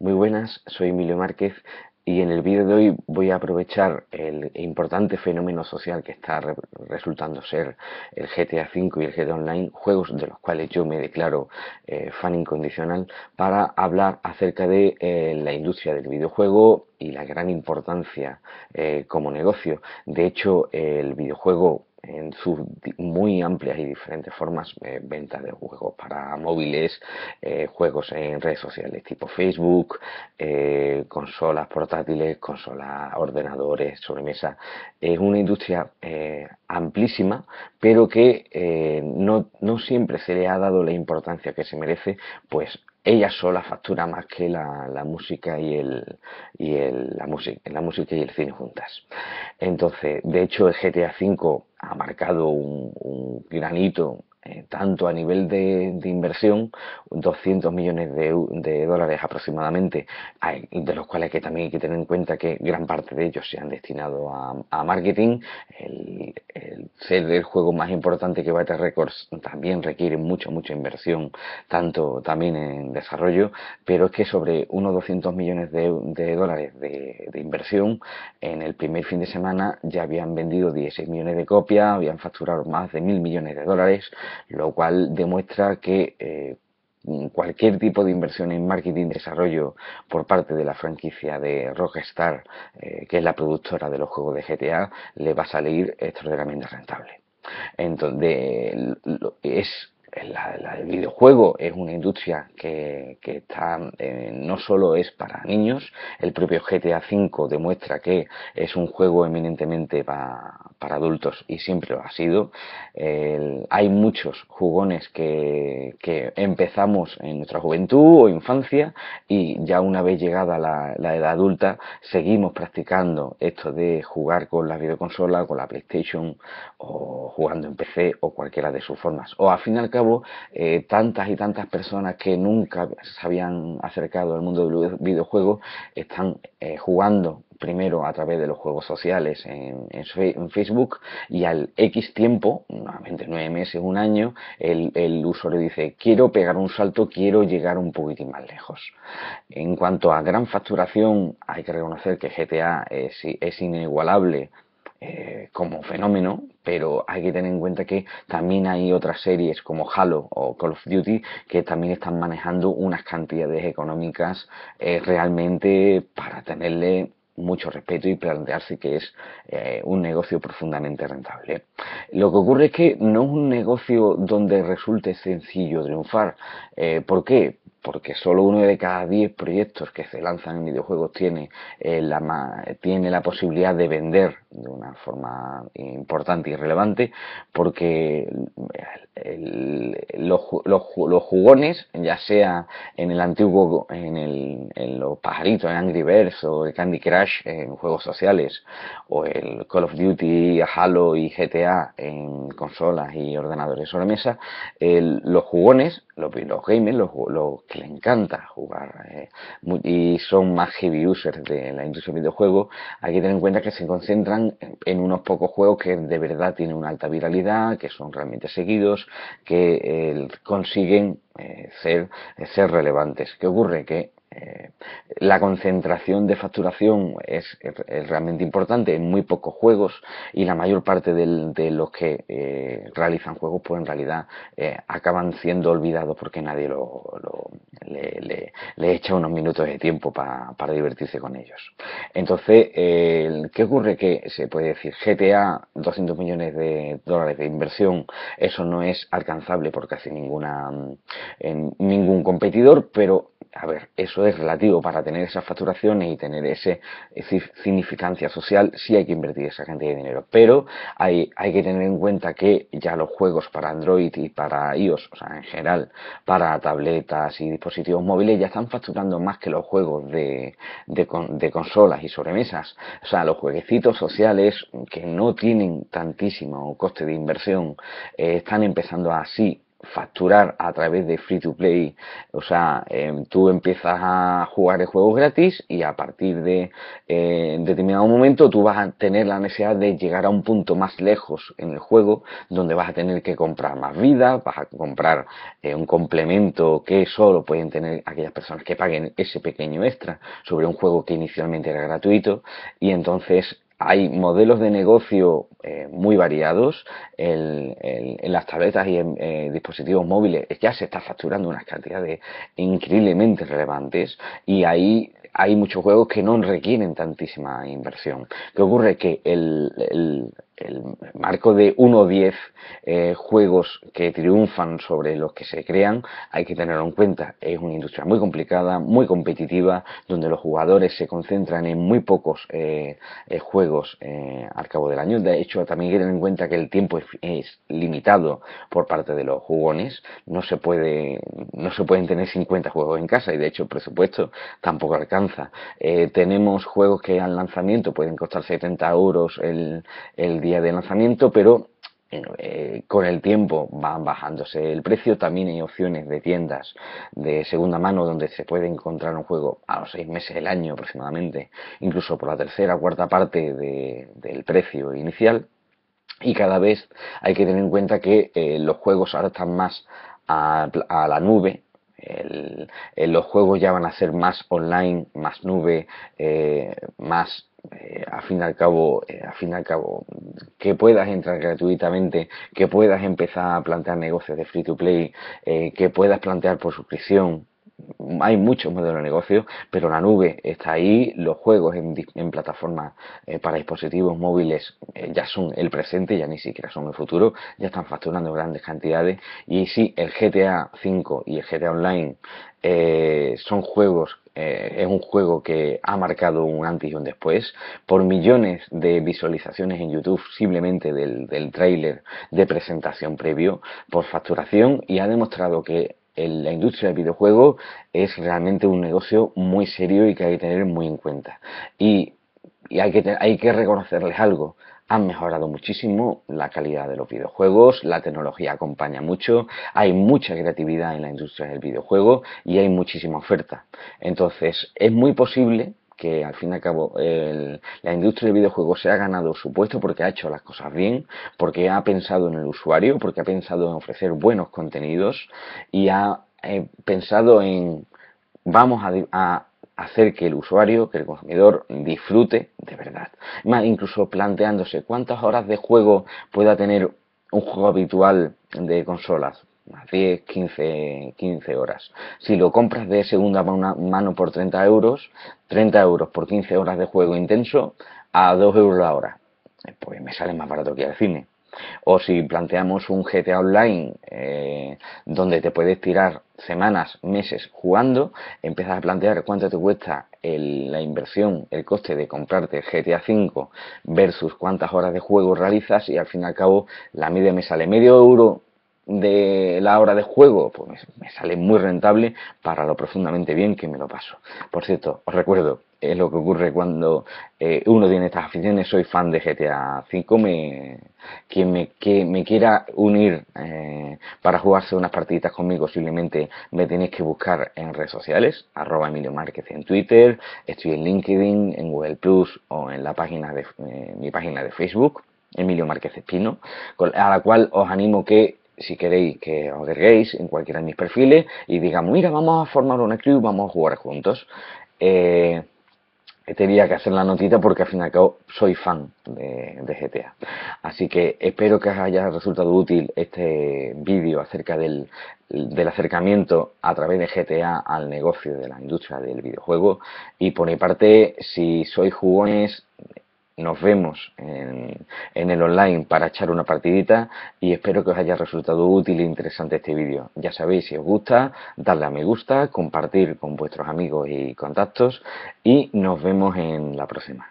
Muy buenas, soy Emilio Márquez y en el vídeo de hoy voy a aprovechar el importante fenómeno social que está resultando ser el GTA V y el GTA Online, juegos de los cuales yo me declaro eh, fan incondicional, para hablar acerca de eh, la industria del videojuego y la gran importancia eh, como negocio. De hecho, el videojuego en sus muy amplias y diferentes formas eh, venta de juegos para móviles, eh, juegos en redes sociales tipo Facebook, eh, consolas portátiles, consolas, ordenadores, sobremesa. Es una industria amplísima, pero que no, no siempre se le ha dado la importancia que se merece, pues ella sola factura más que la, música y el, y el la música la música y el cine juntas entonces de hecho el GTA V ha marcado un, un granito eh, tanto a nivel de, inversión, 200 millones de, dólares aproximadamente, de los cuales que también hay que tener en cuenta que gran parte de ellos se han destinado a, marketing. El, ser el juego más importante que Battle Records también requiere mucha, mucha inversión, tanto también en desarrollo, pero es que sobre unos 200 millones de, dólares de, de inversión, en el primer fin de semana ya habían vendido 16 millones de copias, habían facturado más de mil millones de dólares lo cual demuestra que eh, cualquier tipo de inversión en marketing y desarrollo por parte de la franquicia de Rockstar, eh, que es la productora de los juegos de GTA, le va a salir extraordinariamente rentable. Entonces, es el videojuego es una industria que, está eh, no solo es para niños, el propio GTA V demuestra que es un juego eminentemente para adultos y siempre lo ha sido. hay muchos jugones que, empezamos en nuestra juventud o infancia y ya una vez llegada la, la edad adulta seguimos practicando esto de jugar con la videoconsola, con la PlayStation o jugando en PC o cualquiera de sus formas. O al fin y al cabo eh, tantas y tantas personas que nunca se habían acercado al mundo del videojuego están eh, jugando primero a través de los juegos sociales en, Facebook y al X tiempo, nuevamente nueve meses, un año, el, usuario dice quiero pegar un salto, quiero llegar un poquitín más lejos. En cuanto a gran facturación, hay que reconocer que GTA es inigualable eh, como fenómeno, pero hay que tener en cuenta que también hay otras series como Halo o Call of Duty que también están manejando unas cantidades económicas eh, realmente para tenerle mucho respeto y plantearse que es eh, un negocio profundamente rentable. Lo que ocurre es que no es un negocio donde resulte sencillo triunfar. ¿Por qué? porque solo uno de cada diez proyectos que se lanzan en videojuegos tiene, eh, la, tiene la posibilidad de vender de una forma importante y relevante, porque los, los, jugones, ya sea en el antiguo, en, el, en los pajaritos, en Angry Birds o el Candy Crush en juegos sociales, o el Call of Duty, Halo y GTA en consolas y ordenadores sobre mesa, los jugones, los, gamers, los, los que le encanta jugar eh, y son más heavy users de la industria de videojuegos, hay que tener en cuenta que se concentran en unos pocos juegos que de verdad tienen una alta viralidad, que son realmente seguidos, que eh, consiguen eh, ser, eh, ser relevantes. ¿Qué ocurre? Que eh, la concentración de facturación es, realmente importante en muy pocos juegos y la mayor parte de los que realizan juegos pues en realidad acaban siendo olvidados porque nadie lo, le, le, echa unos minutos de tiempo para divertirse con ellos. Entonces, ¿qué ocurre? Que se puede decir GTA, 200 millones de dólares de inversión, eso no es alcanzable porque casi ninguna, en ningún competidor, pero a ver, eso es relativo para tener esas facturaciones y tener ese significancia social, si hay que invertir esa cantidad de dinero, pero hay, hay que tener en cuenta que ya los juegos para Android y para iOS, o sea, en general, para tabletas y dispositivos móviles, ya están facturando más que los juegos de, de, consolas y sobremesas, o sea, los jueguecitos sociales que no tienen tantísimo coste de inversión, eh, están empezando así facturar a través de free to play. O sea, em, tú empiezas a jugar el juego gratis y a partir de eh, determinado momento tú vas a tener la necesidad de llegar a un punto más lejos en el juego donde vas a tener que comprar más vida, vas a comprar eh, un complemento que solo pueden tener aquellas personas que paguen ese pequeño extra sobre un juego que inicialmente era gratuito y entonces hay modelos de negocio eh, muy variados. en las tabletas y en eh, dispositivos móviles ya se está facturando unas cantidades increíblemente relevantes y ahí hay muchos juegos que no requieren tantísima inversión. ¿Qué ocurre? Que el, el marco de 1 o 10 eh, juegos que triunfan sobre los que se crean, hay que tenerlo en cuenta. Es una industria muy complicada, muy competitiva, donde los jugadores se concentran en muy pocos eh, eh, juegos al cabo del año. De hecho, también hay que tener en cuenta que el tiempo es, limitado por parte de los jugones. No se, puede, no se pueden tener 50 juegos en casa y de hecho el presupuesto tampoco alcanza. tenemos juegos que al lanzamiento pueden costar 70 euros el, el día de lanzamiento, pero eh, con el tiempo van bajándose el precio. También hay opciones de tiendas de segunda mano donde se puede encontrar un juego a los seis meses del año aproximadamente, incluso por la tercera o cuarta parte del precio inicial. Y cada vez hay que tener en cuenta que eh, los juegos ahora están más a, la nube, el, los juegos ya van a ser más online, más nube, eh, más eh, a fin y al cabo, eh, a fin y al cabo, que puedas entrar gratuitamente, que puedas empezar a plantear negocios de free to play, eh, que puedas plantear por suscripción. Hay muchos modelos de negocio, pero la nube está ahí, los juegos en, plataformas para dispositivos móviles ya son el presente, ya ni siquiera son el futuro, ya están facturando grandes cantidades. Y si el GTA 5 y el GTA Online son juegos eh, es un juego que ha marcado un antes y un después, por millones de visualizaciones en YouTube simplemente del, del tráiler de presentación previo, por facturación y ha demostrado que la industria del videojuego es realmente un negocio muy serio y que hay que tener muy en cuenta. Y, y hay, que, hay que reconocerles algo han mejorado muchísimo la calidad de los videojuegos, la tecnología acompaña mucho, hay mucha creatividad en la industria del videojuego y hay muchísima oferta. Entonces, es muy posible que al fin y al cabo la industria del videojuego se ha ganado su puesto porque ha hecho las cosas bien, porque ha pensado en el usuario, porque ha pensado en ofrecer buenos contenidos y ha eh, pensado en vamos a hacer que el usuario, que el consumidor disfrute de verdad. Más incluso planteándose cuántas horas de juego pueda tener un juego habitual de consolas. 10, 15, 15 horas. Si lo compras de segunda mano por 30 euros, 30 euros por 15 horas de juego intenso a 2 euros la hora. Eh, pues me sale más barato que al cine. O si planteamos un GTA Online eh, donde te puedes tirar semanas, meses jugando, empiezas a plantear cuánto te cuesta la inversión, el coste de comprarte GTA V versus cuántas horas de juego realizas y al fin y al cabo la media me sale medio euro de la hora de juego, pues me sale muy rentable para lo profundamente bien que me lo paso. Por cierto, os recuerdo es lo que ocurre cuando eh, uno tiene estas aficiones. Soy fan de GTA V, me, quien me, quiera unir eh, para jugarse unas partiditas conmigo, simplemente me tenéis que buscar en redes sociales, arroba Emilio Márquez en Twitter, estoy en LinkedIn, en Google Plus o en la página de eh, mi página de Facebook. Emilio Márquez Espino, a la cual os animo que si queréis que os agreguéis en cualquiera de mis perfiles y digamos, mira, vamos a formar una crew, vamos a jugar juntos tenía que hacer la notita porque al fin y al cabo soy fan de, GTA. Así que espero que os haya resultado útil este vídeo acerca del, del acercamiento a través de GTA al negocio de la industria del videojuego. Y por mi parte, si soy jugones, nos vemos en, el online para echar una partidita y espero que os haya resultado útil e interesante este vídeo. Ya sabéis, si os gusta, darle a me gusta, compartir con vuestros amigos y contactos y nos vemos en la próxima.